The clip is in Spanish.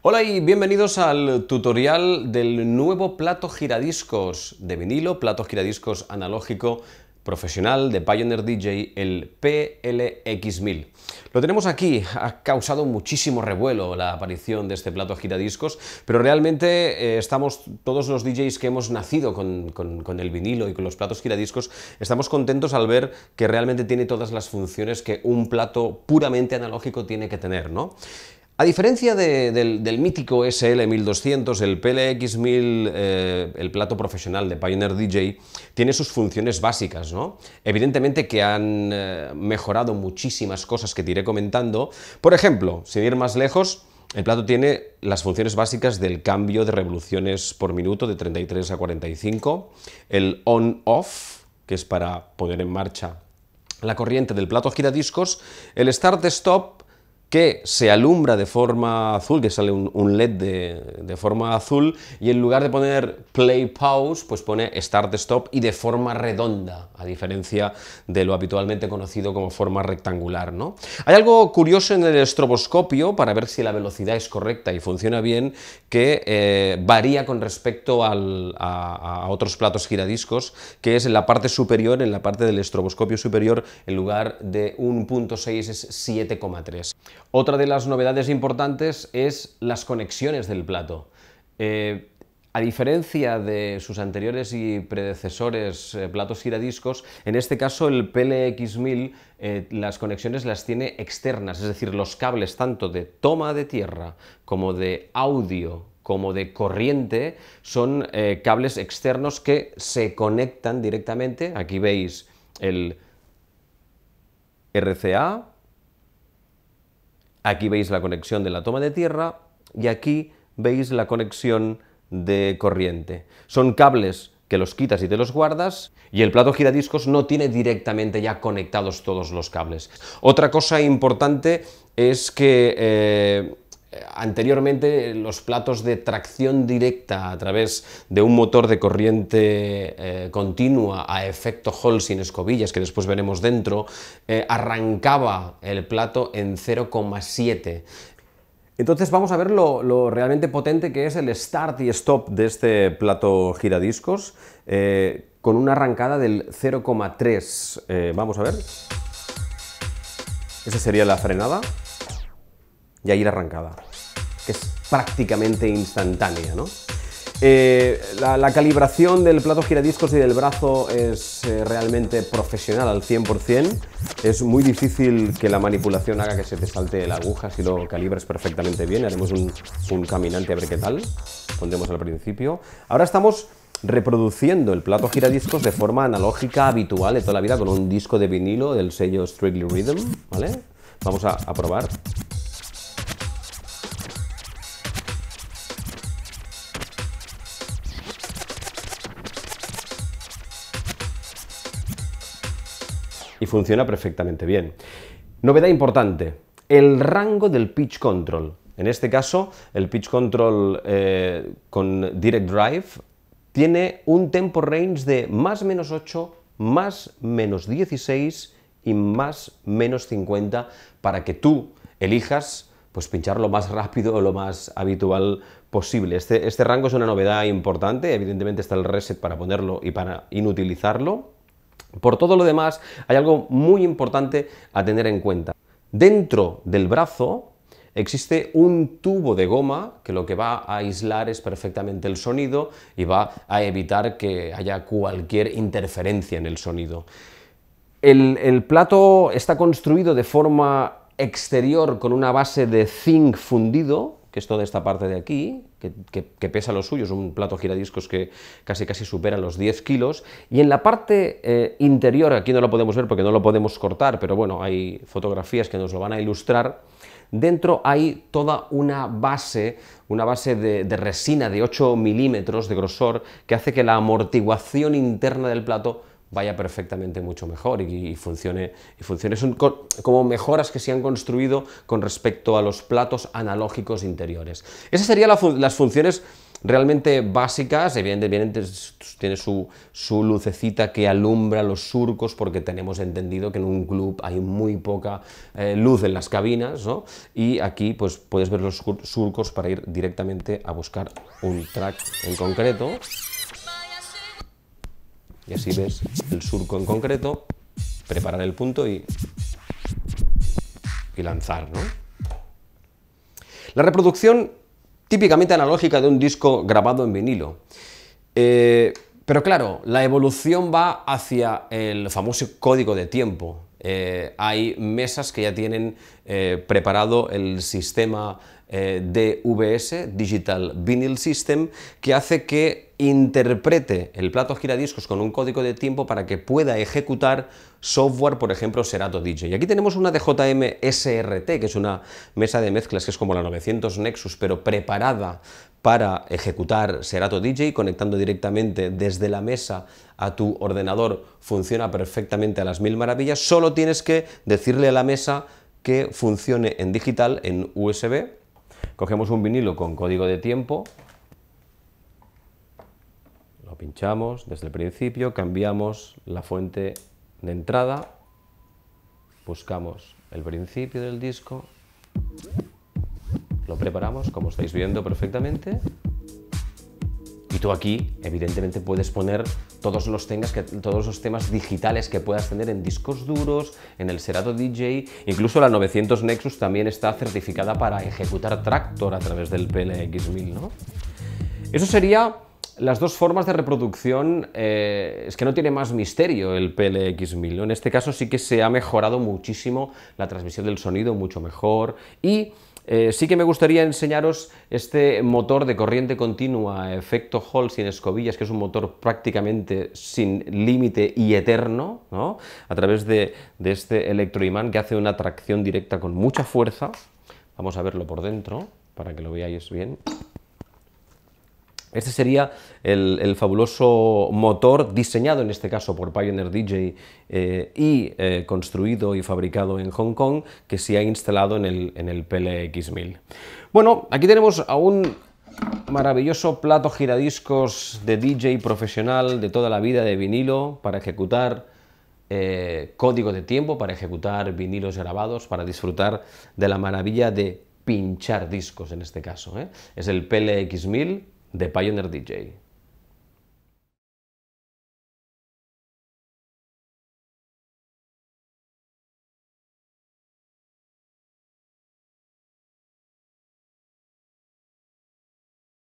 Hola y bienvenidos al tutorial del nuevo plato giradiscos de vinilo, plato giradiscos analógico profesional de Pioneer DJ, el PLX1000. Lo tenemos aquí, ha causado muchísimo revuelo la aparición de este plato giradiscos, pero realmente eh, estamos, todos los DJs que hemos nacido con, con, el vinilo y con los platos giradiscos, estamos contentos al ver que realmente tiene todas las funciones que un plato puramente analógico tiene que tener, ¿no? A diferencia del, mítico SL1200, el PLX1000, eh, el plato profesional de Pioneer DJ, tiene sus funciones básicas, ¿no? Evidentemente que han eh, mejorado muchísimas cosas que te iré comentando. Por ejemplo, sin ir más lejos, el plato tiene las funciones básicas del cambio de revoluciones por minuto de 33 a 45, el on-off, que es para poner en marcha la corriente del plato giradiscos, el start-stop, que se alumbra de forma azul, que sale un, LED de, forma azul, y en lugar de poner play pause, pues pone start stop y de forma redonda, a diferencia de lo habitualmente conocido como forma rectangular. ¿no? Hay algo curioso en el estroboscopio, para ver si la velocidad es correcta y funciona bien, que eh, varía con respecto a, a otros platos giradiscos, que es en la parte superior, en la parte del estroboscopio superior, en lugar de 1.6 es 7,3. Otra de las novedades importantes es las conexiones del plato. Eh, a diferencia de sus anteriores y predecesores eh, platos giradiscos, en este caso el PLX1000 eh, las conexiones las tiene externas, es decir, los cables tanto de toma de tierra como de audio como de corriente son cables externos que se conectan directamente. Aquí veis el RCA, Aquí veis la conexión de la toma de tierra y aquí veis la conexión de corriente. Son cables que los quitas y te los guardas, y el plato giradiscos no tiene directamente ya conectados todos los cables. Otra cosa importante es que eh, eh, anteriormente los platos de tracción directa a través de un motor de corriente eh, continua a efecto Hall sin escobillas, que después veremos dentro, eh, arrancaba el plato en 0,7. Entonces vamos a ver lo, realmente potente que es el start y stop de este plato giradiscos, con una arrancada del 0,3. vamos a ver. Esa sería la frenada ir arrancada, que es prácticamente instantánea, ¿no? Eh, la, calibración del plato giradiscos y del brazo es eh, realmente profesional al 100%. Es muy difícil que la manipulación haga que se te salte la aguja si lo calibres perfectamente bien. Haremos un, caminante a ver qué tal. Pondremos al principio. Ahora estamos reproduciendo el plato giradiscos de forma analógica habitual de toda la vida con un disco de vinilo del sello Strictly Rhythm. ¿vale? Vamos a probar. y funciona perfectamente bien. Novedad importante, el rango del pitch control. En este caso, el pitch control eh, con Direct Drive tiene un tempo range de más menos 8, más menos 16 y más menos 50 para que tú elijas pues pinchar lo más rápido o lo más habitual posible. Este, este rango es una novedad importante, evidentemente está el reset para ponerlo y para inutilizarlo, por todo lo demás, hay algo muy importante a tener en cuenta. Dentro del brazo existe un tubo de goma que lo que va a aislar es perfectamente el sonido y va a evitar que haya cualquier interferencia en el sonido. El, plato está construido de forma exterior con una base de zinc fundido, que es toda esta parte de aquí, que, pesa lo suyo, es un plato giradiscos que casi casi supera los 10 kilos, y en la parte eh, interior, aquí no lo podemos ver porque no lo podemos cortar, pero bueno, hay fotografías que nos lo van a ilustrar, dentro hay toda una base, una base de, de resina de 8 milímetros de grosor, que hace que la amortiguación interna del plato vaya perfectamente mucho mejor y, funcione. Y Son como mejoras que se han construido con respecto a los platos analógicos interiores. Esas serían las funciones realmente básicas, evidentemente tiene su, lucecita que alumbra los surcos porque tenemos entendido que en un club hay muy poca eh, luz en las cabinas y aquí pues puedes ver los surcos para ir directamente a buscar un track en concreto y así ves el surco en concreto, preparar el punto y, y lanzar. ¿no? La reproducción típicamente analógica de un disco grabado en vinilo. Eh, pero claro, la evolución va hacia el famoso código de tiempo. Eh, hay mesas que ya tienen eh, preparado el sistema eh, DVS, Digital Vinyl System, que hace que interprete el plato giradiscos con un código de tiempo para que pueda ejecutar software, por ejemplo, Serato DJ. Y aquí tenemos una DJM SRT, que es una mesa de mezclas que es como la 900 Nexus, pero preparada para ejecutar Serato DJ, conectando directamente desde la mesa a tu ordenador, funciona perfectamente a las mil maravillas. Solo tienes que decirle a la mesa que funcione en digital, en USB, Cogemos un vinilo con código de tiempo, lo pinchamos desde el principio, cambiamos la fuente de entrada, buscamos el principio del disco, lo preparamos como estáis viendo perfectamente y tú aquí, evidentemente, puedes poner todos los, tengas que, todos los temas digitales que puedas tener en discos duros, en el Serato DJ, incluso la 900 Nexus también está certificada para ejecutar Tractor a través del PLX1000, ¿no? Eso sería las dos formas de reproducción, eh, es que no tiene más misterio el PLX1000. En este caso sí que se ha mejorado muchísimo la transmisión del sonido, mucho mejor. Y eh, sí que me gustaría enseñaros este motor de corriente continua, efecto Hall sin escobillas, que es un motor prácticamente sin límite y eterno, ¿no? a través de, de este electroimán que hace una tracción directa con mucha fuerza. Vamos a verlo por dentro para que lo veáis bien. Este sería el, fabuloso motor diseñado en este caso por Pioneer DJ eh, y eh, construido y fabricado en Hong Kong que se ha instalado en el, en el PLX1000. Bueno, aquí tenemos a un maravilloso plato giradiscos de DJ profesional de toda la vida de vinilo para ejecutar eh, código de tiempo, para ejecutar vinilos grabados, para disfrutar de la maravilla de pinchar discos en este caso. Es el PLX1000 The Pioneer DJ.